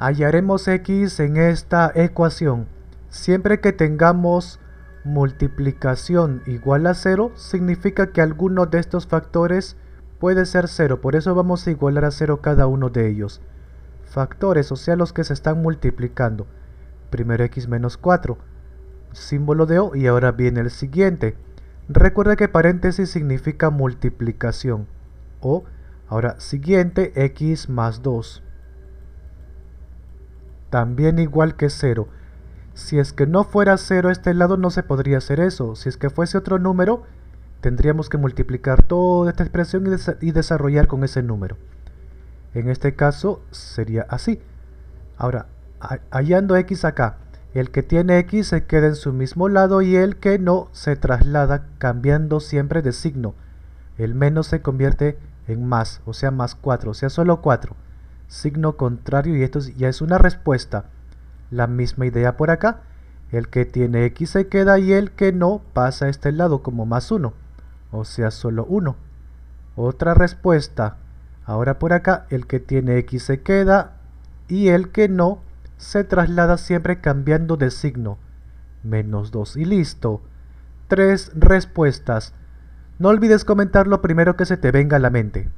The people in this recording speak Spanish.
hallaremos x en esta ecuación. Siempre que tengamos multiplicación igual a 0, significa que alguno de estos factores puede ser 0. Por eso vamos a igualar a 0 cada uno de ellos. Factores, o sea, los que se están multiplicando. Primero x menos 4, símbolo de O, y ahora viene el siguiente. Recuerda que paréntesis significa multiplicación. O, ahora, siguiente, x más 2 también igual que 0. Si es que no fuera 0 este lado no se podría hacer eso. Si es que fuese otro número, tendríamos que multiplicar toda esta expresión y, y desarrollar con ese número. En este caso sería así. Ahora, hallando x acá, el que tiene x se queda en su mismo lado y el que no se traslada cambiando siempre de signo. El menos se convierte en más, o sea más 4, o sea solo 4 signo contrario y esto ya es una respuesta. La misma idea por acá. El que tiene x se queda y el que no pasa a este lado como más 1. O sea, solo 1. Otra respuesta. Ahora por acá, el que tiene x se queda y el que no se traslada siempre cambiando de signo. Menos 2 y listo. Tres respuestas. No olvides comentar lo primero que se te venga a la mente.